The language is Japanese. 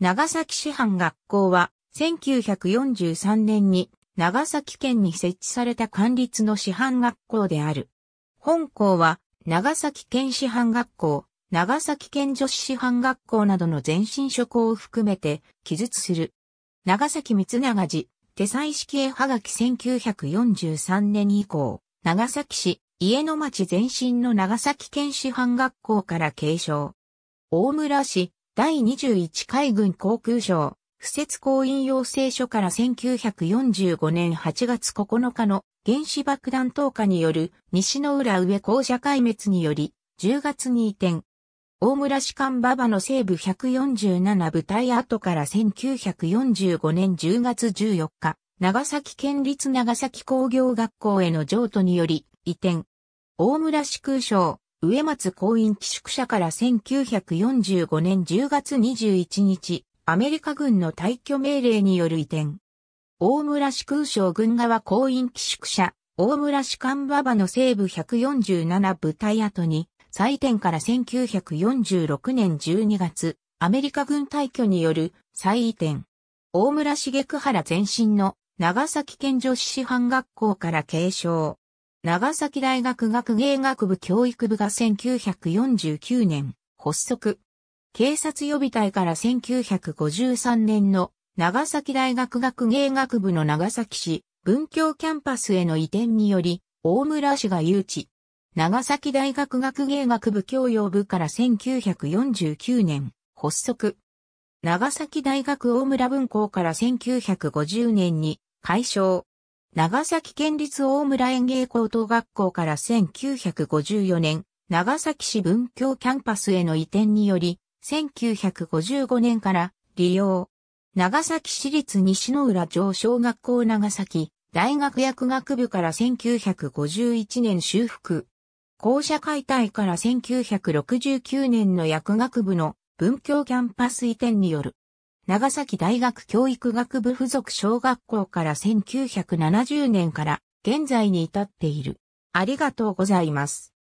長崎市藩学校は、1943年に長崎県に設置された管立の市藩学校である。本校は、長崎県市藩学校、長崎県女子市藩学校などの前身諸校を含めて記述する。長崎三長寺、手彩式絵はがき1943年以降、長崎市、家の町前身の長崎県市藩学校から継承。大村市、第21海軍航空省、不設公員要請書から1945年8月9日の原子爆弾投下による西の浦上校舎壊滅により、10月に移転。大村士官馬場の西部147部隊後から1945年10月14日、長崎県立長崎工業学校への譲渡により移転。大村士空省、植松公院寄宿舎から1945年10月21日、アメリカ軍の退去命令による移転。大村市空将軍側公院寄宿舎、大村市間馬場の西部147部隊跡に、再転から1946年12月、アメリカ軍退去による再移転。大村茂原前身の長崎県女子師範学校から継承。長崎大学学芸学部教育部が1949年発足。警察予備隊から1953年の長崎大学学芸学部の長崎市文教キャンパスへの移転により大村市が誘致。長崎大学学芸学部教養部から1949年発足。長崎大学大村分校から1950年に解消。長崎県立大村園芸高等学校から1954年、長崎市文教キャンパスへの移転により、1955年から利用。長崎市立西の浦城小学校長崎大学薬学部から1951年修復。校舎解体から1969年の薬学部の文教キャンパス移転による長崎大学教育学部附属小学校から1970年から現在に至っている。ありがとうございます。